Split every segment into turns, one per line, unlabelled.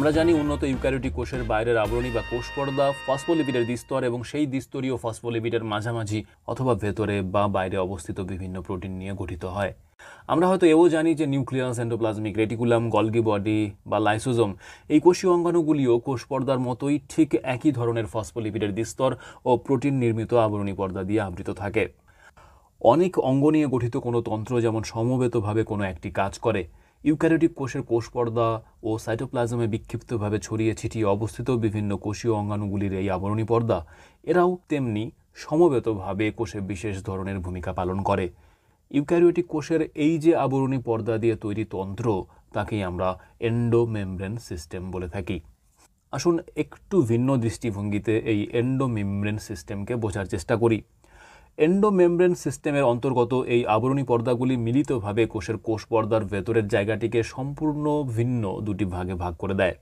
আমরা জানি উন্নত ইউক্যারিওটিক কোষের বাইরের আবরণী বা কোষ পর্দা ফসফোলিপিডের দ্বিস্তর এবং সেই দ্বিস্তরীয় ফসফোলিপিডের মাঝামাঝি অথবা ভেতরে বা বাইরে অবস্থিত বিভিন্ন প্রোটিন নিয়ে গঠিত হয় আমরা হয়তো এও জানি যে nucleus endoplasmic reticulum Golgi body বা লাইসোজম এই কোষীয় অঙ্গাণুগুলিও কোষ পর্দার মতোই ঠিক একই ধরনের ফসফোলিপিডের দ্বিস্তর ও প্রোটিন নির্মিত আবরণী পর্দা দিয়ে আবৃত থাকে অনেক অঙ্গ নিয়ে গঠিত কোনো তন্ত্র যেমন সমবেতভাবে কোনো একটি কাজ করে ইউক্যারিওটিক কোষের কোষ পর্দা ও সাইটোপ্লাজমে বিক্ষিপ্তভাবে ছড়িয়ে ছিটিয়ে অবস্থিত বিভিন্ন কোষীয় অঙ্গাণুগুলির এই আবরণী পর্দা এরাও তেমনি সমবেতভাবে কোষে বিশেষ ধরনের ভূমিকা পালন করে ইউক্যারিওটিক কোষের এই যে আবরণী পর্দা দিয়ে তৈরি তন্ত্র তাকেই আমরা এন্ডোমেমব্রেন সিস্টেম বলে থাকি আসুন একটু ভিন্ন দৃষ্টিভঙ্গিতে এই এন্ডোমেমব্রেন সিস্টেমকে বোঝার চেষ্টা করি এন্ডোমেমব্রেন সিস্টেমের অন্তর্গত এই আবরণী পর্দাগুলি মিলিতভাবে কোষের কোষ পর্দার ভেতরের জায়গাটিকে সম্পূর্ণ ভিন্ন দুটি ভাগে ভাগ করে দেয়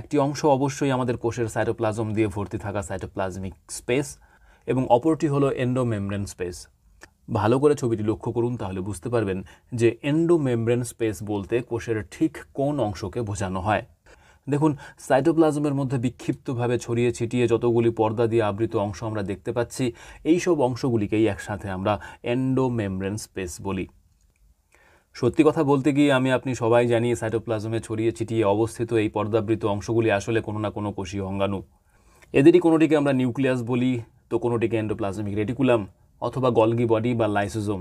একটি অংশ অবশ্যই আমাদের কোষের সাইটোপ্লাজম দিয়ে ভর্তি থাকা সাইটোপ্লাজমিক স্পেস এবং অপরটি হলো এন্ডোমেমব্রেন স্পেস ভালো করে ছবিটি লক্ষ্য করুন তাহলে বুঝতে পারবেন যে এন্ডোমেমব্রেন স্পেস বলতে কোষের ঠিক কোন অংশকে বোঝানো হয় দেখুন সাইটোপ্লাজমের মধ্যে বিক্ষিপ্তভাবে ছড়িয়ে ছিটিয়ে যতগুলি পর্দা দিয়ে আবৃত অংশ আমরা দেখতে পাচ্ছি এই সব অংশগুলিকেই একসাথে আমরা এন্ডোমেমব্রেন স্পেস বলি সত্যি কথা বলতে গিয়ে আমি আপনি সবাই জানি সাইটোপ্লাজমে ছড়িয়ে ছিটিয়ে অবস্থিত এই পর্দাবৃত অংশগুলি আসলে কোনো না কোনো কোষীয় অঙ্গাণু এদেরই কোনোটিকে আমরা নিউক্লিয়াস বলি তো কোনোটিকে এন্ডোপ্লাজমিক রেটিকুলাম অথবা গলগি বডি বা লাইসোজম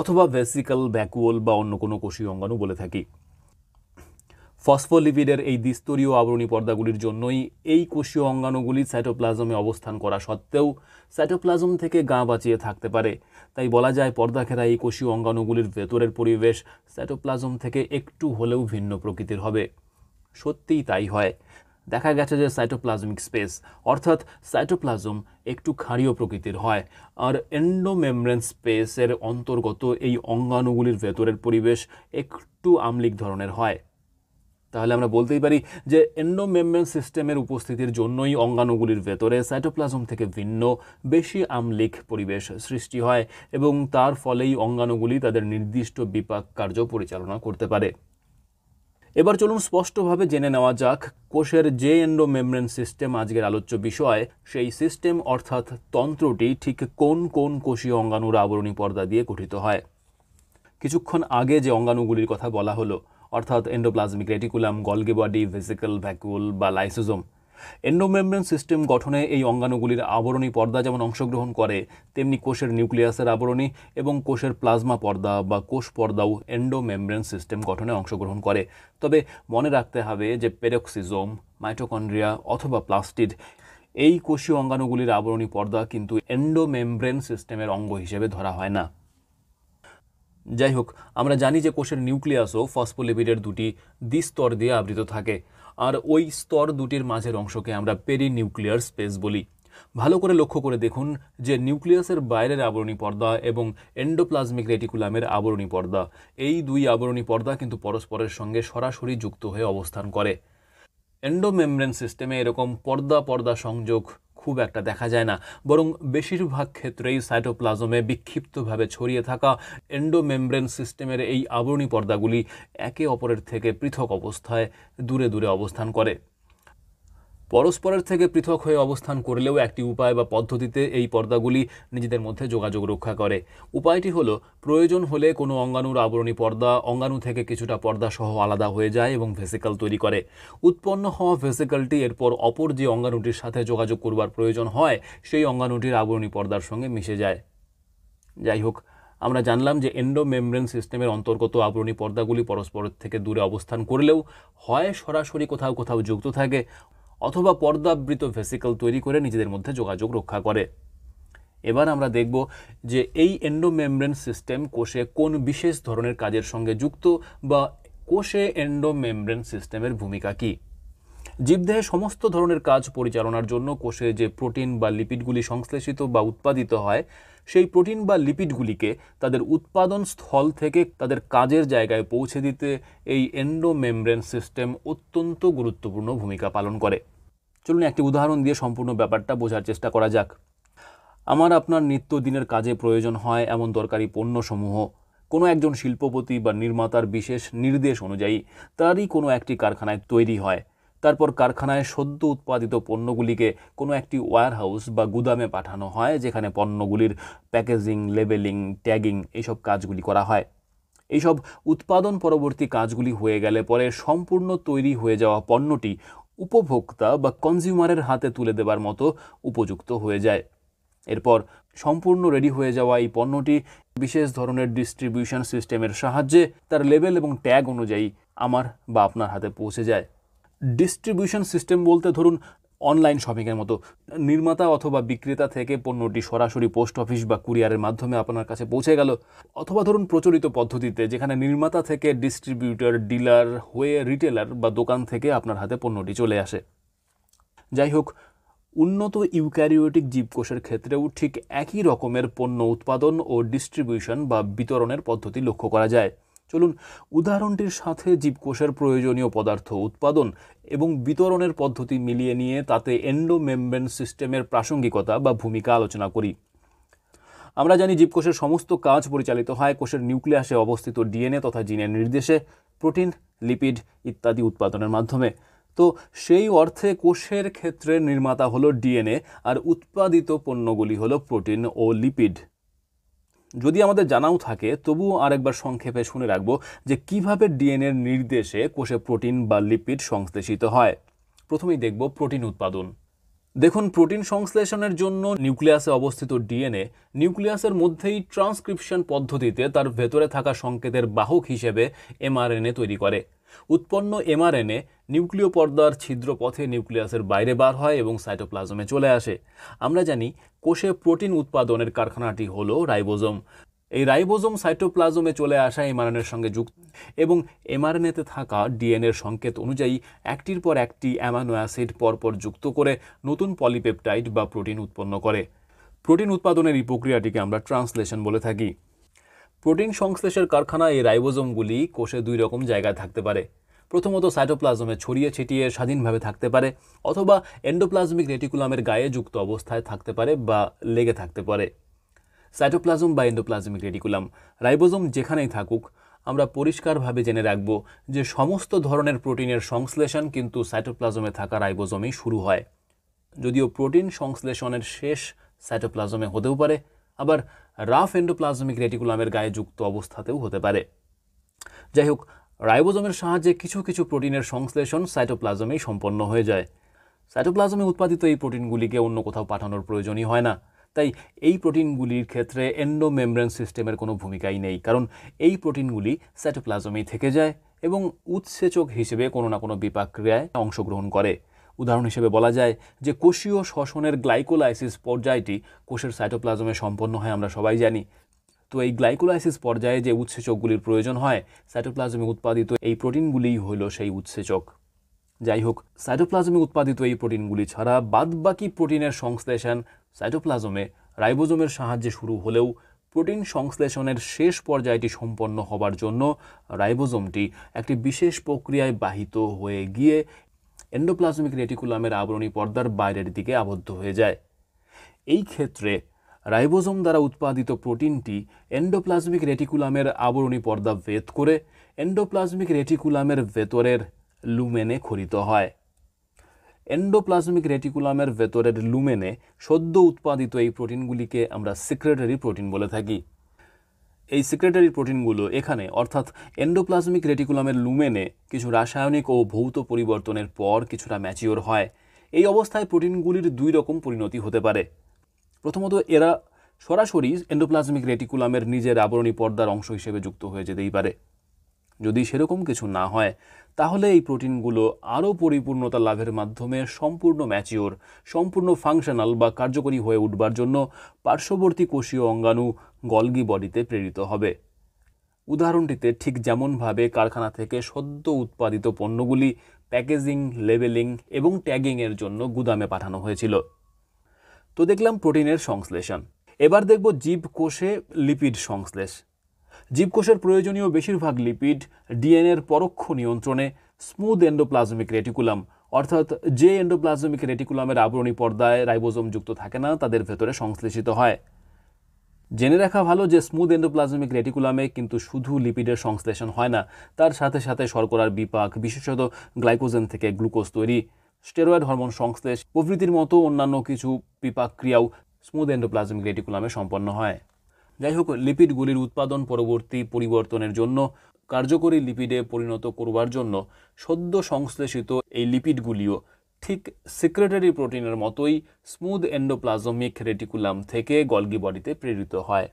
অথবা ভেসিক্যাল ব্যাকুয়াল বা অন্য কোনো কোষীয় অঙ্গাণু বলে থাকি ফসফোলিপিডের এই দ্বিস্তরীয় আবরণী পর্দাগুলির জন্যই এই কোষীয় অঙ্গাণুগুলি সাইটোপ্লাজমে অবস্থান করা সত্ত্বেও সাইটোপ্লাজম থেকে গা বাঁচিয়ে থাকতে পারে তাই বলা যায় পর্দাখেরা এই কোষীয় অঙ্গাণুগুলির ভেতরের পরিবেশ সাইটোপ্লাজম থেকে একটু হলেও ভিন্ন প্রকৃতির হবে সত্যিই তাই হয় দেখা গেছে যে সাইটোপ্লাজমিক স্পেস অর্থাৎ সাইটোপ্লাজম একটু ক্ষারীয় প্রকৃতির হয় আর এন্ডোমেমব্রেন স্পেসের অন্তর্গত এই অঙ্গাণুগুলির ভেতরের পরিবেশ একটু আমলিক ধরনের হয় তাহলে আমরা বলতেই পারি যে এন্ডোমেমব্রেন সিস্টেমের উপস্থিতির জন্যই অঙ্গাণুগুলির ভেতরে সাইটোপ্লাজম থেকে ভিন্ন বেশি আমলিক পরিবেশ সৃষ্টি হয় এবং তার ফলেই অঙ্গাণুগুলি তাদের নির্দিষ্ট বিপাক কার্য পরিচালনা করতে পারে এবার চলুন স্পষ্টভাবে জেনে নেওয়া যাক কোষের যে এন্ডোমেমব্রেন সিস্টেম আজকের আলোচ্য বিষয় সেই সিস্টেম অর্থাৎ তন্ত্রটি ঠিক কোন কোন কোষীয় অঙ্গাণুর আবরণী পর্দা দিয়ে গঠিত হয় কিছুক্ষণ আগে যে অঙ্গাণুগুলির কথা বলা হলো অর্থাৎ endoplasmic reticulum Golgi body vesicle vacuole বা লাইসোজম এন্ডোমেমব্রেন সিস্টেম গঠনে এই অঙ্গাণুগুলির আবরণী পর্দা যেমন অংশগ্রহণ করে তেমনি কোষের নিউক্লিয়াসের আবরণী এবং কোষের প্লাজমা পর্দা বা কোষ পর্দাও এন্ডোমেমব্রেন সিস্টেম গঠনে অংশগ্রহণ করে তবে মনে রাখতে হবে যে পেরক্সিজোম মাইটোকন্ড্রিয়া অথবা প্লাস্টিড এই কোষীয় অঙ্গাণুগুলির আবরণী পর্দা কিন্তু এন্ডোমেমব্রেন সিস্টেমের অঙ্গ হিসেবে ধরা হয় না যাই হোক আমরা জানি যে কোষের নিউক্লিয়াসও ফসফোলিপিডের দুটি দ্বিস্তর দিয়ে আবৃত থাকে আর ওই স্তর দুটির মাঝের অংশকে আমরা পেরিনিউক্লিয়ার স্পেস বলি ভালো করে লক্ষ্য করে দেখুন যে নিউক্লিয়াসের বাইরের আবরণী পর্দা এবং এন্ডোপ্লাজমিক রেটিকুলামের আবরণী পর্দা এই দুই আবরণী পর্দা কিন্তু পরস্পরের সঙ্গে সরাসরি যুক্ত হয়ে অবস্থান করে এন্ডোমেমব্রেন সিস্টেমে এরকম পর্দা পর্দা সংযোগ খুব একটা দেখা যায় না বরং বেশিরভাগ ক্ষেত্রেই সাইটোপ্লাজমে বিক্ষিপ্তভাবে ছড়িয়ে থাকা এন্ডোমেমব্রেন সিস্টেমের এই আবরণী পর্দাগুলি একে অপরের থেকে পৃথক অবস্থায় দূরে দূরে অবস্থান করে পরস্পরের থেকে পৃথক হয়ে অবস্থান করলেও একটি উপায় বা পদ্ধতিতে এই পর্দাগুলি নিজেদের মধ্যে যোগাযোগ রক্ষা করে উপায়টি হলো প্রয়োজন হলে কোনো অঙ্গাণুর আবরণী পর্দা অঙ্গাণু থেকে কিছুটা পর্দা সহ আলাদা হয়ে যায় এবং ভেসিকাল তৈরি করে উৎপন্ন হওয়া ভেসিকালটি এরপর অপর যে অঙ্গাণুটির সাথে যোগাযোগ করবার প্রয়োজন হয় সেই অঙ্গাণুটির আবরণী পর্দার সঙ্গে মিশে যায় যাই হোক আমরা জানলাম যে এন্ডোমেমব্রেন সিস্টেমের অন্তর্গত আবরণী পর্দাগুলি পরস্পরের থেকে দূরে অবস্থান করলেও হয় সরাসরি কোথাও কোথাও যুক্ত থাকে অথবা পর্দাবৃত ভেসিকল তৈরি করে নিজেদের মধ্যে যোগাযোগ রক্ষা করে এবার আমরা দেখব যে এই এন্ডোমেমব্রেন সিস্টেম কোষে কোন বিশেষ ধরনের কাজের সঙ্গে যুক্ত বা কোষে এন্ডোমেমব্রেন সিস্টেমের ভূমিকা কী জীবদেহে সমস্ত ধরনের কাজ পরিচালনার জন্য কোষে যে প্রোটিন বা লিপিডগুলি সংশ্লেষিত বা উৎপাদিত হয় সেই প্রোটিন বা লিপিডগুলিকে তাদের উৎপাদন স্থল থেকে তাদের কাজের জায়গায় পৌঁছে দিতে এই এন্ডোমেমব্রেন সিস্টেম অত্যন্ত গুরুত্বপূর্ণ ভূমিকা পালন করে চলুন একটি উদাহরণ দিয়ে সম্পূর্ণ ব্যাপারটা বোঝার চেষ্টা করা যাক আমার আপনার নিত্যদিনের কাজে প্রয়োজন হয় এমন দরকারি পণ্যসমূহ কোনো একজন শিল্পপতি বা নির্মাতার বিশেষ নির্দেশ অনুযায়ী তারই কোনো একটি কারখানায় তৈরি হয় তারপর কারখানায় সদ্য উৎপাদিত পণ্যগুলিকে কোনো একটি হাউস বা গুদামে পাঠানো হয় যেখানে পণ্যগুলির প্যাকেজিং লেবেলিং ট্যাগিং এইসব কাজগুলি করা হয় এইসব উৎপাদন পরবর্তী কাজগুলি হয়ে গেলে পরে সম্পূর্ণ তৈরি হয়ে যাওয়া পণ্যটি উপভোক্তা বা কনজিউমারের হাতে তুলে দেবার মতো উপযুক্ত হয়ে যায় এরপর সম্পূর্ণ রেডি হয়ে যাওয়া এই পণ্যটি বিশেষ ধরনের ডিস্ট্রিবিউশন সিস্টেমের সাহায্যে তার লেভেল এবং ট্যাগ অনুযায়ী আমার বা আপনার হাতে পৌঁছে যায় ডিস্ট্রিবিউশন সিস্টেম বলতে ধরুন অনলাইন শপিংয়ের মতো নির্মাতা অথবা বিক্রেতা থেকে পণ্যটি সরাসরি পোস্ট অফিস বা কুরিয়ারের মাধ্যমে আপনার কাছে পৌঁছে গেল অথবা ধরুন প্রচলিত পদ্ধতিতে যেখানে নির্মাতা থেকে ডিস্ট্রিবিউটর ডিলার হয়ে রিটেলার বা দোকান থেকে আপনার হাতে পণ্যটি চলে আসে যাই হোক উন্নত ইউক্যারিওটিক জীবকোষের ক্ষেত্রেও ঠিক একই রকমের পণ্য উৎপাদন ও ডিস্ট্রিবিউশন বা বিতরণের পদ্ধতি লক্ষ্য করা যায় চলুন উদাহরণটির সাথে জীবকোষের প্রয়োজনীয় পদার্থ উৎপাদন এবং বিতরণের পদ্ধতি মিলিয়ে নিয়ে তাতে এন্ডোমেমব্রেন সিস্টেমের প্রাসঙ্গিকতা বা ভূমিকা আলোচনা করি আমরা জানি জীবকোষের সমস্ত কাজ পরিচালিত হয় কোষের নিউক্লিয়াসে অবস্থিত ডিএনএ তথা জিনের নির্দেশে প্রোটিন লিপিড ইত্যাদি উৎপাদনের মাধ্যমে তো সেই অর্থে কোষের ক্ষেত্রে নির্মাতা হলো ডিএনএ আর উৎপাদিত পণ্যগুলি হলো প্রোটিন ও লিপিড যদি আমাদের জানাও থাকে তবুও আরেকবার সংক্ষেপে শুনে রাখব যে কিভাবে ডিএনএর নির্দেশে কোষে প্রোটিন বা লিপিড সংশ্লেষিত হয় প্রথমেই দেখব প্রোটিন উৎপাদন দেখুন প্রোটিন সংশ্লেষণের জন্য নিউক্লিয়াসে অবস্থিত ডিএনএ নিউক্লিয়াসের মধ্যেই ট্রান্সক্রিপশন পদ্ধতিতে তার ভেতরে থাকা সংকেতের বাহক হিসেবে এমআরএনএ তৈরি করে উৎপন্ন এমআরএনএ নিউক্লিয় পর্দার ছিদ্র পথে নিউক্লিয়াসের বাইরে বার হয় এবং সাইটোপ্লাজমে চলে আসে আমরা জানি কোষে প্রোটিন উৎপাদনের কারখানাটি হলো রাইবোজোম এই রাইবোজম সাইটোপ্লাজমে চলে আসা এমআরএনএর সঙ্গে যুক্ত এবং এমআরএনএতে থাকা ডিএনএর সংকেত অনুযায়ী একটির পর একটি অ্যামানো অ্যাসিড পরপর যুক্ত করে নতুন পলিপেপটাইড বা প্রোটিন উৎপন্ন করে প্রোটিন উৎপাদনের এই প্রক্রিয়াটিকে আমরা ট্রান্সলেশন বলে থাকি প্রোটিন সংশ্লেষের কারখানা এই রাইবোজোমগুলি কোষে দুই রকম জায়গায় থাকতে পারে প্রথমত সাইটোপ্লাজমে ছড়িয়ে ছিটিয়ে স্বাধীনভাবে থাকতে পারে অথবা এন্ডোপ্লাজমিক রেটিকুলামের গায়ে যুক্ত অবস্থায় থাকতে পারে বা লেগে থাকতে পারে সাইটোপ্লাজম বা এন্ডোপ্লাজমিক রেটিকুলাম রাইবোজম যেখানেই থাকুক আমরা পরিষ্কারভাবে জেনে রাখব যে সমস্ত ধরনের প্রোটিনের সংশ্লেষণ কিন্তু সাইটোপ্লাজমে থাকা রাইবোজমেই শুরু হয় যদিও প্রোটিন সংশ্লেষণের শেষ সাইটোপ্লাজমে হতেও পারে আবার রাফ এন্ডোপ্লাজমিক রেটিকুলামের গায়ে যুক্ত অবস্থাতেও হতে পারে যাই হোক রাইবোজোমের সাহায্যে কিছু কিছু প্রোটিনের সংশ্লেষণ সাইটোপ্লাজমেই সম্পন্ন হয়ে যায় সাইটোপ্লাজমে উৎপাদিত এই প্রোটিনগুলিকে অন্য কোথাও পাঠানোর প্রয়োজনই হয় না তাই এই প্রোটিনগুলির ক্ষেত্রে এন্ডোমেমব্রেন সিস্টেমের কোনো ভূমিকাই নেই কারণ এই প্রোটিনগুলি সাইটোপ্লাজমেই থেকে যায় এবং উৎসেচক হিসেবে কোনো না কোনো বিপাক ক্রিয়ায় অংশগ্রহণ করে উদাহরণ হিসেবে বলা যায় যে কোষীয় শ্বসনের গ্লাইকোলাইসিস পর্যায়টি কোষের সাইটোপ্লাজমে সম্পন্ন হয় আমরা সবাই জানি তো এই গ্লাইকোলাইসিস পর্যায়ে যে উৎসেচকগুলির প্রয়োজন হয় সাইটোপ্লাজমে উৎপাদিত এই প্রোটিনগুলিই হলো সেই উৎসেচক যাই হোক সাইটোপ্লাজমে উৎপাদিত এই প্রোটিনগুলি ছাড়া বাদবাকি প্রোটিনের সংশ্লেষণ সাইটোপ্লাজমে রাইবোজোমের সাহায্যে শুরু হলেও প্রোটিন সংশ্লেষণের শেষ পর্যায়টি সম্পন্ন হবার জন্য রাইবোজোমটি একটি বিশেষ প্রক্রিয়ায় বাহিত হয়ে গিয়ে এন্ডোপ্লাজমিক রেটিকুলামের আবরণী পর্দার বাইরের দিকে আবদ্ধ হয়ে যায় এই ক্ষেত্রে রাইবোজোম দ্বারা উৎপাদিত প্রোটিনটি এন্ডোপ্লাজমিক রেটিকুলামের আবরণী পর্দা ভেদ করে এন্ডোপ্লাজমিক রেটিকুলামের ভেতরের লুমেনে খরিত হয় এন্ডোপ্লাজমিক রেটিকুলামের ভেতরের লুমেনে সদ্য উৎপাদিত এই প্রোটিনগুলিকে আমরা সিক্রেটারি প্রোটিন বলে থাকি এই সিক্রেটারি প্রোটিনগুলো এখানে অর্থাৎ এন্ডোপ্লাজমিক রেটিকুলামের লুমেনে কিছু রাসায়নিক ও ভৌত পরিবর্তনের পর কিছুটা ম্যাচিওর হয় এই অবস্থায় প্রোটিনগুলির দুই রকম পরিণতি হতে পারে প্রথমত এরা সরাসরি এন্ডোপ্লাজমিক রেটিকুলামের নিজের আবরণী পর্দার অংশ হিসেবে যুক্ত হয়ে যেতেই পারে যদি সেরকম কিছু না হয় তাহলে এই প্রোটিনগুলো আরও পরিপূর্ণতা লাভের মাধ্যমে সম্পূর্ণ ম্যাচিওর সম্পূর্ণ ফাংশনাল বা কার্যকরী হয়ে উঠবার জন্য পার্শ্ববর্তী কোষীয় অঙ্গাণু গলগি বডিতে প্রেরিত হবে উদাহরণটিতে ঠিক যেমনভাবে কারখানা থেকে সদ্য উৎপাদিত পণ্যগুলি প্যাকেজিং লেবেলিং এবং ট্যাগিংয়ের জন্য গুদামে পাঠানো হয়েছিল তো দেখলাম প্রোটিনের সংশ্লেষণ এবার দেখব জীবকোষে লিপিড সংশ্লেষ জীবকোষের প্রয়োজনীয় বেশিরভাগ লিপিড ডিএনএর পরোক্ষ নিয়ন্ত্রণে স্মুথ এন্ডোপ্লাজমিক রেটিকুলাম অর্থাৎ যে এন্ডোপ্লাজমিক রেটিকুলামের আবরণী পর্দায় রাইবোজম যুক্ত থাকে না তাদের ভেতরে সংশ্লেষিত হয় জেনে রাখা ভালো যে স্মুথ এন্ডোপ্লাজমিক রেটিকুলামে কিন্তু শুধু লিপিডের সংশ্লেষণ হয় না তার সাথে সাথে শর্করার বিপাক বিশেষত গ্লাইকোজেন থেকে গ্লুকোজ তৈরি স্টেরয়েড হরমোন সংশ্লেষ প্রভৃতির মতো অন্যান্য কিছু বিপাক ক্রিয়াও স্মুথ এন্ডোপ্লাজমিক রেটিকুলামে সম্পন্ন হয় যাই হোক লিপিডগুলির উৎপাদন পরবর্তী পরিবর্তনের জন্য কার্যকরী লিপিডে পরিণত করবার জন্য সদ্য সংশ্লেষিত এই লিপিডগুলিও ঠিক সিক্রেটারি প্রোটিনের মতোই স্মুথ এন্ডোপ্লাজমিক রেটিকুলাম থেকে গলগি বডিতে প্রেরিত হয়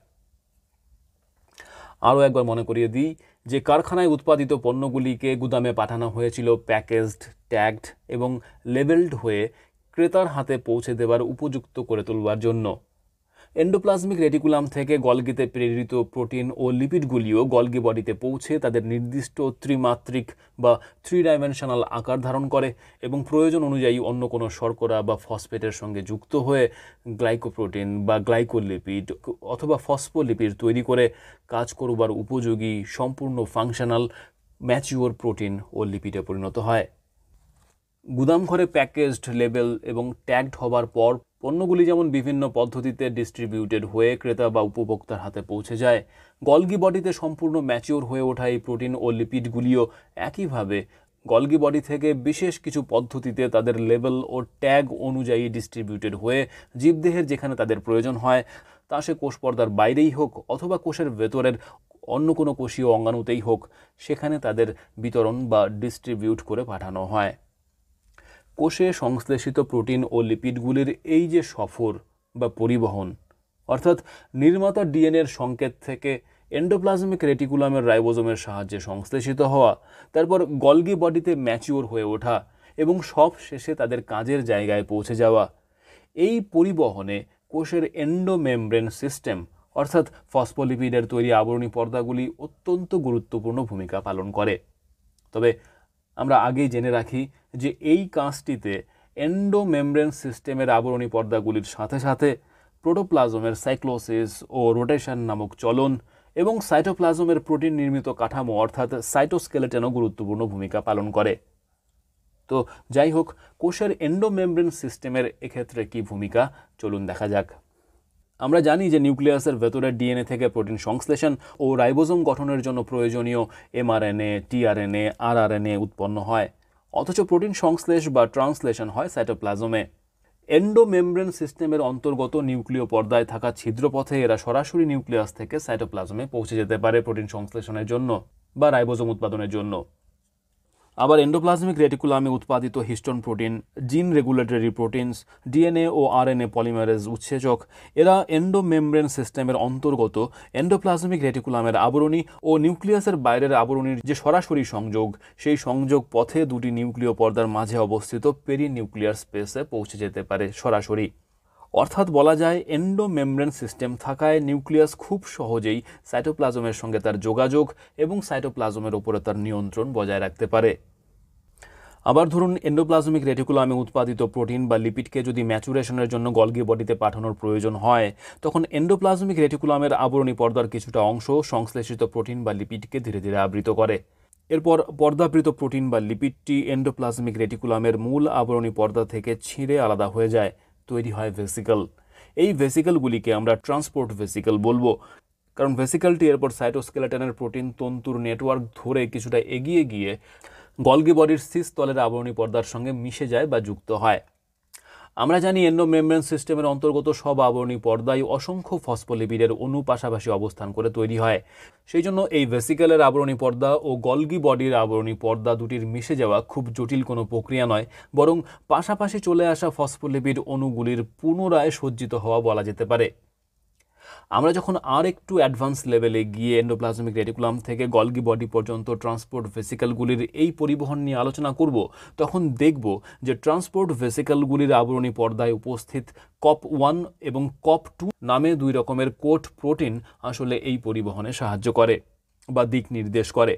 আরও একবার মনে করিয়ে দিই যে কারখানায় উৎপাদিত পণ্যগুলিকে গুদামে পাঠানো হয়েছিল প্যাকেজড ট্যাগড এবং লেবেলড হয়ে ক্রেতার হাতে পৌঁছে দেবার উপযুক্ত করে তোলবার জন্য এন্ডোপ্লাজমিক রেটিকুলাম থেকে গলগিতে প্রেরিত প্রোটিন ও লিপিডগুলিও গলগি বডিতে পৌঁছে তাদের নির্দিষ্ট ত্রিমাত্রিক বা থ্রি ডাইমেনশনাল আকার ধারণ করে এবং প্রয়োজন অনুযায়ী অন্য কোনো শর্করা বা ফসফেটের সঙ্গে যুক্ত হয়ে গ্লাইকোপ্রোটিন বা গ্লাইকোলিপিড অথবা ফসফোলিপিড তৈরি করে কাজ করবার উপযোগী সম্পূর্ণ ফাংশনাল ম্যাচিওর প্রোটিন ও লিপিডে পরিণত হয় গুদামঘরে প্যাকেজড লেবেল এবং ট্যাগড হবার পর পণ্যগুলি যেমন বিভিন্ন পদ্ধতিতে ডিস্ট্রিবিউটেড হয়ে ক্রেতা বা উপভোক্তার হাতে পৌঁছে যায় গলগি বডিতে সম্পূর্ণ ম্যাচিওর হয়ে ওঠা এই প্রোটিন ও লিপিডগুলিও একইভাবে গলগি বডি থেকে বিশেষ কিছু পদ্ধতিতে তাদের লেবেল ও ট্যাগ অনুযায়ী ডিস্ট্রিবিউটেড হয়ে জীবদেহের যেখানে তাদের প্রয়োজন হয় তা সে কোষ পর্দার বাইরেই হোক অথবা কোষের ভেতরের অন্য কোনো কোষীয় অঙ্গাণুতেই হোক সেখানে তাদের বিতরণ বা ডিস্ট্রিবিউট করে পাঠানো হয় কোষে সংশ্লেষিত প্রোটিন ও লিপিডগুলির এই যে সফর বা পরিবহন অর্থাৎ নির্মাতা ডিএনএর সংকেত থেকে এন্ডোপ্লাজমিক রেটিকুলামের রাইবোজমের সাহায্যে সংশ্লেষিত হওয়া তারপর গলগি বডিতে ম্যাচিওর হয়ে ওঠা এবং সব শেষে তাদের কাজের জায়গায় পৌঁছে যাওয়া এই পরিবহনে কোষের এন্ডোমেমব্রেন সিস্টেম অর্থাৎ ফসফোলিপিডের তৈরি আবরণী পর্দাগুলি অত্যন্ত গুরুত্বপূর্ণ ভূমিকা পালন করে তবে আমরা আগেই জেনে রাখি যে এই কাঁচটিতে এন্ডোমেমব্রেন সিস্টেমের আবরণী পর্দাগুলির সাথে সাথে প্রোটোপ্লাজমের সাইক্লোসিস ও রোটেশন নামক চলন এবং সাইটোপ্লাজমের প্রোটিন নির্মিত কাঠামো অর্থাৎ সাইটোস্কেলেটেনও গুরুত্বপূর্ণ ভূমিকা পালন করে তো যাই হোক কোষের এন্ডোমেমব্রেন সিস্টেমের এক্ষেত্রে কি ভূমিকা চলুন দেখা যাক আমরা জানি যে নিউক্লিয়াসের ভেতরে ডিএনএ থেকে প্রোটিন সংশ্লেষণ ও রাইবোজোম গঠনের জন্য প্রয়োজনীয় এমআরএনএ টিআরএনএ আরআরএনএ উৎপন্ন হয় অথচ প্রোটিন সংশ্লেষ বা ট্রান্সলেশন হয় সাইটোপ্লাজমে এন্ডোমেমব্রেন সিস্টেমের অন্তর্গত নিউক্লিয় পর্দায় থাকা ছিদ্রপথে এরা সরাসরি নিউক্লিয়াস থেকে সাইটোপ্লাজমে পৌঁছে যেতে পারে প্রোটিন সংশ্লেষণের জন্য বা রাইবোজম উৎপাদনের জন্য আবার এন্ডোপ্লাজমিক রেটিকুলামে উৎপাদিত histone protein gene regulatory proteins DNA ও আরএনএ পলিমারেজ উৎসেচক এরা এন্ডোমেমব্রেন সিস্টেমের অন্তর্গত এন্ডোপ্লাজমিক রেটিকুলামের আবরণী ও নিউক্লিয়াসের বাইরের আবরণীর যে সরাসরি সংযোগ সেই সংযোগ পথে দুটি নিউক্লিয় পর্দার মাঝে অবস্থিত পেরি নিউক্লিয়ার স্পেসে পৌঁছে যেতে পারে সরাসরি অর্থাৎ বলা যায় এন্ডোমেমব্রেন সিস্টেম থাকায় নিউক্লিয়াস খুব সহজেই সাইটোপ্লাজমের সঙ্গে তার যোগাযোগ এবং সাইটোপ্লাজমের ওপরে তার নিয়ন্ত্রণ বজায় রাখতে পারে আবার ধরুন এন্ডোপ্লাজমিক রেটিকুলামে উৎপাদিত প্রোটিন বা লিপিডকে যদি ম্যাচুরেশনের জন্য গলগি বডিতে পাঠানোর প্রয়োজন হয় তখন এন্ডোপ্লাজমিক রেটিকুলামের আবরণী পর্দার কিছুটা অংশ সংশ্লেষিত প্রোটিন বা লিপিডকে ধীরে ধীরে আবৃত করে এরপর পর্দাবৃত প্রোটিন বা লিপিডটি এন্ডোপ্লাজমিক রেটিকুলামের মূল আবরণী পর্দা থেকে ছিঁড়ে আলাদা হয়ে যায় তৈরি হয় ভেসিকল এই ভেসিকলগুলিকে আমরা ট্রান্সপোর্ট ভেসিকল বলবো কারণ ভেসিকলটি এরপর সাইটোস্কেলেটনের প্রোটিন তন্তুর নেটওয়ার্ক ধরে কিছুটা এগিয়ে গিয়ে গলগি বডির সিস তলের আবরণী পর্দার সঙ্গে মিশে যায় বা যুক্ত হয় আমরা জানি এন্ডো মেমব্রেন সিস্টেমের অন্তর্গত সব আবরণী পর্দায় অসংখ্য ফসফোলিপিডের অণু পাশাপাশি অবস্থান করে তৈরি হয় সেই জন্য এই ভেসিক্যালের আবরণী পর্দা ও গলগি বডির আবরণী পর্দা দুটির মিশে যাওয়া খুব জটিল কোনো প্রক্রিয়া নয় বরং পাশাপাশি চলে আসা ফসফোলিপিড অণুগুলির পুনরায় সজ্জিত হওয়া বলা যেতে পারে আমরা যখন আর একটু অ্যাডভান্স লেভেলে গিয়ে এন্ডোপ্লাজমিক রেডিকুলাম থেকে গলগি বডি পর্যন্ত ট্রান্সপোর্ট ভেসিক্যালগুলির এই পরিবহন নিয়ে আলোচনা করব তখন দেখব যে ট্রান্সপোর্ট ভেসিক্যালগুলির আবরণী পর্দায় উপস্থিত কপ ওয়ান এবং কপ টু নামে দুই রকমের কোট প্রোটিন আসলে এই পরিবহনে সাহায্য করে বা দিক নির্দেশ করে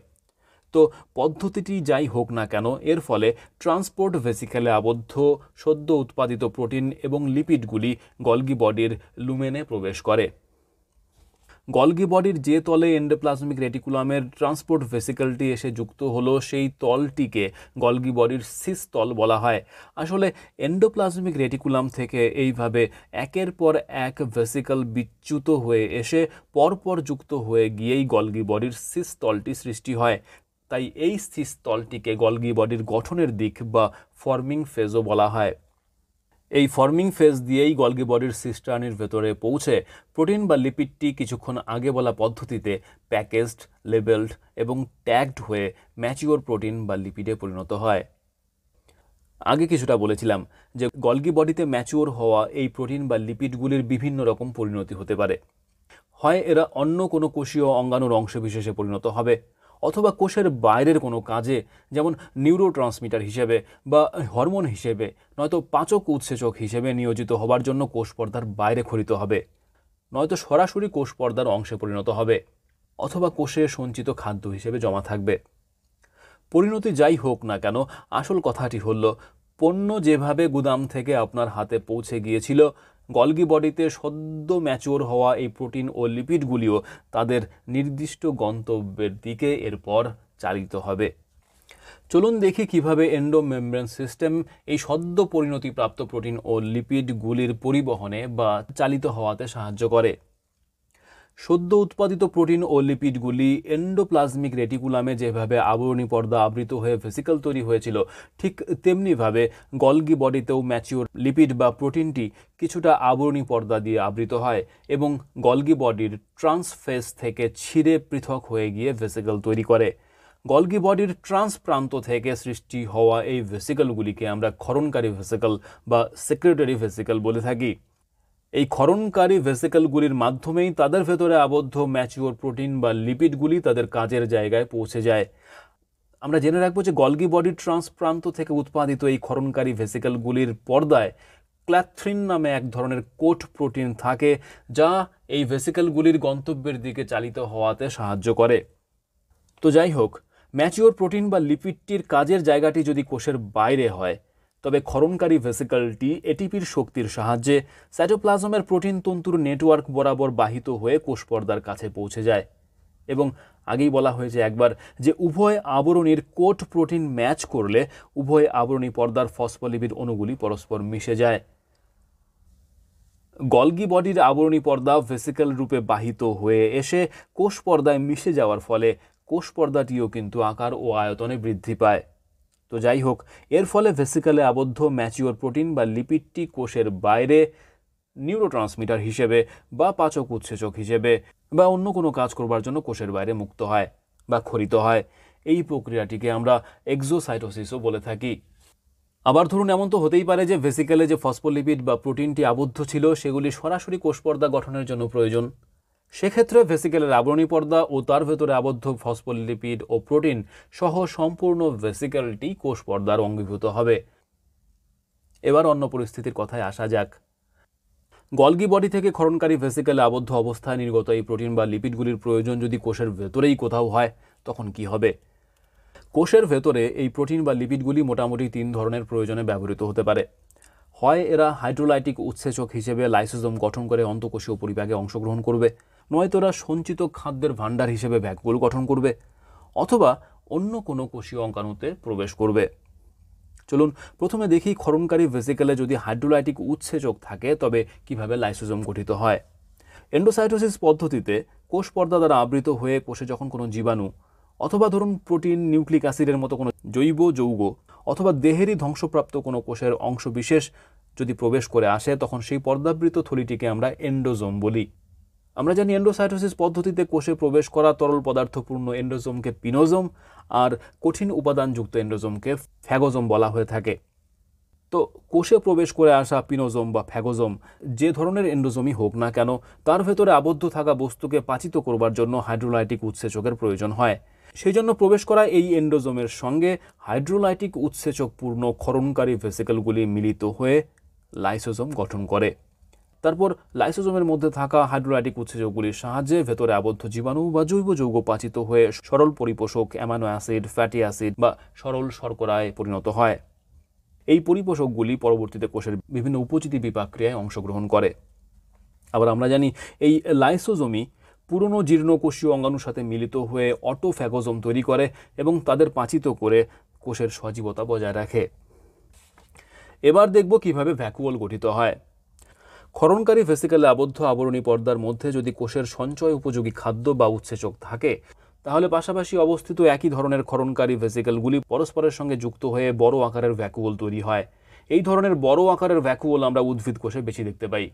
তো পদ্ধতিটি যাই হোক না কেন এর ফলে ট্রান্সপোর্ট ভেসিক্যালে আবদ্ধ সদ্য উৎপাদিত প্রোটিন এবং লিপিডগুলি গলগি বডির লুমেনে প্রবেশ করে গলগি বডির যে তলে এন্ডোপ্লাজমিক রেটিকুলামের ট্রান্সপোর্ট ভেসিকলটি এসে যুক্ত হলো সেই তলটিকে গলগি বডির সিস তল বলা হয় আসলে এন্ডোপ্লাজমিক রেটিকুলাম থেকে এইভাবে একের পর এক ভেসিকল বিচ্যুত হয়ে এসে পরপর যুক্ত হয়ে গিয়েই গলগি বডির সিস তলটি সৃষ্টি হয় তাই এই সিস তলটিকে গলগি বডির গঠনের দিক বা ফর্মিং ফেজও বলা হয় এই ফর্মিং ফেজ দিয়েই গলগি বডির সিস্টার্নির ভেতরে পৌঁছে প্রোটিন বা লিপিডটি কিছুক্ষণ আগে বলা পদ্ধতিতে প্যাকেজড লেবেলড এবং ট্যাগড হয়ে ম্যাচিওর প্রোটিন বা লিপিডে পরিণত হয় আগে কিছুটা বলেছিলাম যে গলগি বডিতে ম্যাচিওর হওয়া এই প্রোটিন বা লিপিডগুলির বিভিন্ন রকম পরিণতি হতে পারে হয় এরা অন্য কোনো কোষীয় অঙ্গাণুর অংশবিশেষে পরিণত হবে অথবা কোষের বাইরের কোনো কাজে যেমন নিউরো ট্রান্সমিটার হিসেবে বা হরমোন হিসেবে নয়তো পাচক উৎসেচক হিসেবে নিয়োজিত হবার জন্য কোষ পর্দার বাইরে খরিত হবে নয়তো সরাসরি কোষ পর্দার অংশে পরিণত হবে অথবা কোষে সঞ্চিত খাদ্য হিসেবে জমা থাকবে পরিণতি যাই হোক না কেন আসল কথাটি হল পণ্য যেভাবে গুদাম থেকে আপনার হাতে পৌঁছে গিয়েছিল গলগি বডিতে সদ্য ম্যাচিওর হওয়া এই প্রোটিন ও লিপিডগুলিও তাদের নির্দিষ্ট গন্তব্যের দিকে এরপর চালিত হবে চলুন দেখি কিভাবে এন্ডোমেমব্রেন সিস্টেম এই সদ্য পরিণতিপ্রাপ্ত প্রোটিন ও লিপিডগুলির পরিবহনে বা চালিত হওয়াতে সাহায্য করে সদ্য উৎপাদিত প্রোটিন ও লিপিডগুলি এন্ডোপ্লাজমিক রেটিকুলামে যেভাবে আবরণী পর্দা আবৃত হয়ে ভেসিকল তৈরি হয়েছিল ঠিক তেমনিভাবে গলগি বডিতেও ম্যাচিওর লিপিড বা প্রোটিনটি কিছুটা আবরণী পর্দা দিয়ে আবৃত হয় এবং গলগি বডির ট্রান্সফেস থেকে ছিঁড়ে পৃথক হয়ে গিয়ে ভেসিকল তৈরি করে গলগি বডির ট্রান্স প্রান্ত থেকে সৃষ্টি হওয়া এই ভেসিকলগুলিকে আমরা ক্ষরণকারী ভেসিকল বা সেক্রেটারি ভেসিকল বলে থাকি এই ক্ষরণকারী ভেসিকলগুলির মাধ্যমেই তাদের ভেতরে আবদ্ধ ম্যাচিওর প্রোটিন বা লিপিডগুলি তাদের কাজের জায়গায় পৌঁছে যায় আমরা জেনে রাখবো যে গলগি বডি ট্রান্সপ্রান্ত থেকে উৎপাদিত এই ক্ষরণকারী ভেসিকলগুলির পর্দায় ক্ল্যাথ্রিন নামে এক ধরনের কোট প্রোটিন থাকে যা এই ভেসিকলগুলির গন্তব্যের দিকে চালিত হওয়াতে সাহায্য করে তো যাই হোক ম্যাচিওর প্রোটিন বা লিপিডটির কাজের জায়গাটি যদি কোষের বাইরে হয় তবে ক্ষরণকারী ভেসিকলটি এটিপির শক্তির সাহায্যে সাইটোপ্লাজমের প্রোটিন তন্তুর নেটওয়ার্ক বরাবর বাহিত হয়ে কোষপর্দার কাছে পৌঁছে যায় এবং আগেই বলা হয়েছে একবার যে উভয় আবরণীর কোট প্রোটিন ম্যাচ করলে উভয় আবরণী পর্দার ফসফোলিপিড অণুগুলি পরস্পর মিশে যায় গলগি বডির আবরণী পর্দা ভেসিক্যাল রূপে বাহিত হয়ে এসে কোষ পর্দায় মিশে যাওয়ার ফলে কোষ পর্দাটিও কিন্তু আকার ও আয়তনে বৃদ্ধি পায় তো যাই হোক এর ফলে ভেসিকালে আবদ্ধ ম্যাচিওর প্রোটিন বা লিপিডটি কোষের বাইরে নিউরোট্রান্সমিটার হিসেবে বা পাচক উৎসেচক হিসেবে বা অন্য কোনো কাজ করবার জন্য কোষের বাইরে মুক্ত হয় বা খরিত হয় এই প্রক্রিয়াটিকে আমরা এক্সোসাইটোসিসও বলে থাকি আবার ধরুন এমন তো হতেই পারে যে ভেসিক্যালে যে ফসফোলিপিড বা প্রোটিনটি আবদ্ধ ছিল সেগুলি সরাসরি কোষ পর্দা গঠনের জন্য প্রয়োজন সেক্ষেত্রে ভেসিকেলের আবরণী পর্দা ও তার ভেতরে আবদ্ধ ফসফোলিপিড ও প্রোটিন সহ সম্পূর্ণ ভেসিকেলটি কোষ পর্দার অঙ্গীভূত হবে এবার অন্য পরিস্থিতির কথায় আসা যাক গলগি বডি থেকে ক্ষরণকারী ভেসিকেলে আবদ্ধ অবস্থায় নির্গত এই প্রোটিন বা লিপিডগুলির প্রয়োজন যদি কোষের ভেতরেই কোথাও হয় তখন কি হবে কোষের ভেতরে এই প্রোটিন বা লিপিডগুলি মোটামুটি তিন ধরনের প্রয়োজনে ব্যবহৃত হতে পারে হয় এরা হাইড্রোলাইটিক উৎসেচক হিসেবে লাইসোজম গঠন করে অন্তকোষীয় পরিব্যাগে অংশগ্রহণ করবে নয়তো এরা সঞ্চিত খাদ্যের ভাণ্ডার হিসেবে ব্যাগগুল গঠন করবে অথবা অন্য কোনো কোষীয় অঙ্কাণুতে প্রবেশ করবে চলুন প্রথমে দেখি ক্ষরণকারী ভেসিকেলে যদি হাইড্রোলাইটিক উৎসেচক থাকে তবে কিভাবে লাইসোজম গঠিত হয় এন্ডোসাইটোসিস পদ্ধতিতে কোষ পর্দা দ্বারা আবৃত হয়ে কোষে যখন কোনো জীবাণু অথবা ধরুন প্রোটিন নিউক্লিক অ্যাসিডের মতো কোনো জৈব যৌগ অথবা দেহেরই ধ্বংসপ্রাপ্ত কোনো কোষের অংশ বিশেষ যদি প্রবেশ করে আসে তখন সেই পর্দাবৃত থলিটিকে আমরা এন্ডোজোম বলি আমরা জানি এন্ডোসাইটোসিস পদ্ধতিতে কোষে প্রবেশ করা তরল পদার্থপূর্ণ এন্ডোজোমকে পিনোজোম আর কঠিন উপাদানযুক্ত এন্ডোজোমকে ফ্যাগোজোম বলা হয়ে থাকে তো কোষে প্রবেশ করে আসা পিনোজোম বা ফ্যাগোজোম যে ধরনের এন্ডোজোমই হোক না কেন তার ভেতরে আবদ্ধ থাকা বস্তুকে পাচিত করবার জন্য হাইড্রোলাইটিক উৎসেচকের প্রয়োজন হয় সেই জন্য প্রবেশ করা এই এন্ডোজোমের সঙ্গে হাইড্রোলাইটিক উৎসেচকপূর্ণ ক্ষরণকারী ভেসিকেলগুলি মিলিত হয়ে লাইসোজম গঠন করে তারপর লাইসোজোমের মধ্যে থাকা হাইড্রোলাইটিক উৎসেচকগুলির সাহায্যে ভেতরে আবদ্ধ জীবাণু বা জৈব যৌগ পাচিত হয়ে সরল পরিপোষক অ্যামানো অ্যাসিড ফ্যাটি অ্যাসিড বা সরল শর্করায় পরিণত হয় এই পরিপোষকগুলি পরবর্তীতে কোষের বিভিন্ন উপচিতি বিপাক্রিয়ায় অংশগ্রহণ করে আবার আমরা জানি এই লাইসোজমি পুরনো জীর্ণকোষীয় অঙ্গাণুর সাথে মিলিত হয়ে অটোফ্যাগোজম তৈরি করে এবং তাদের পাচিত করে কোষের সজীবতা বজায় রাখে এবার দেখব কিভাবে ভ্যাকুয়াল গঠিত হয় ক্ষরণকারী ভেসিক্যালে আবদ্ধ আবরণী পর্দার মধ্যে যদি কোষের সঞ্চয় উপযোগী খাদ্য বা উৎসেচক থাকে তাহলে পাশাপাশি অবস্থিত একই ধরনের ক্ষরণকারী ভেসিক্যালগুলি পরস্পরের সঙ্গে যুক্ত হয়ে বড় আকারের ভ্যাকুয়াল তৈরি হয় এই ধরনের বড় আকারের ভ্যাকুয়াল আমরা উদ্ভিদ কোষে বেশি দেখতে পাই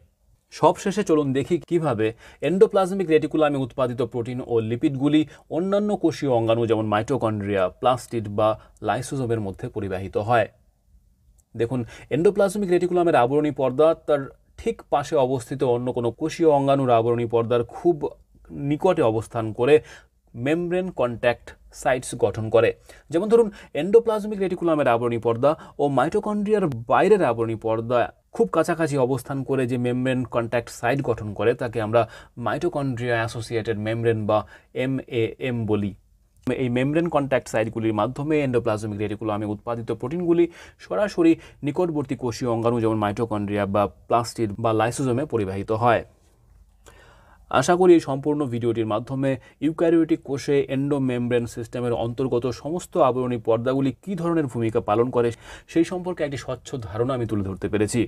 সবশেষে চলুন দেখি কিভাবে এন্ডোপ্লাজমিক রেটিকুলামে উৎপাদিত প্রোটিন ও লিপিডগুলি অন্যান্য কোষীয় অঙ্গাণু যেমন মাইটোকন্ড্রিয়া প্লাস্টিড বা লাইসোজোমের মধ্যে পরিবাহিত হয় দেখুন এন্ডোপ্লাজমিক রেটিকুলামের আবরণী পর্দা তার ঠিক পাশে অবস্থিত অন্য কোনো কোষীয় অঙ্গাণুর আবরণী পর্দার খুব নিকটে অবস্থান করে মেমব্রেন কন্ট্যাক্ট সাইটস গঠন করে যেমন ধরুন এন্ডোপ্লাজমিক রেটিকুলামের আবরণী পর্দা ও মাইটোকন্ড্রিয়ার বাইরের আবরণী পর্দা খুব কাছাকাছি অবস্থান করে যে মেমব্রেন কন্ট্যাক্ট সাইট গঠন করে তাকে আমরা মাইটোকন্ড্রিয়া অ্যাসোসিয়েটেড মেমব্রেন বা এম এ এম বলি এই মেমব্রেন কন্ট্যাক্ট সাইটগুলির মাধ্যমে এন্ডোপ্লাজমিক আমি উৎপাদিত প্রোটিনগুলি সরাসরি নিকটবর্তী কোষীয় অঙ্গাণু যেমন মাইটোকন্ড্রিয়া বা প্লাস্টিড বা লাইসোজমে পরিবাহিত হয় আশা করি এই সম্পূর্ণ ভিডিওটির মাধ্যমে ইউক্যারিওটিক কোষে এন্ডোমেমব্রেন সিস্টেমের অন্তর্গত সমস্ত আবরণী পর্দাগুলি কী ধরনের ভূমিকা পালন করে সেই সম্পর্কে একটি স্বচ্ছ ধারণা আমি তুলে ধরতে পেরেছি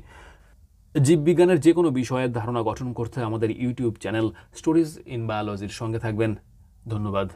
জীববিজ্ঞানের যে কোনো বিষয়ের ধারণা গঠন করতে আমাদের ইউটিউব চ্যানেল স্টোরিজ ইন বায়োলজির সঙ্গে থাকবেন ধন্যবাদ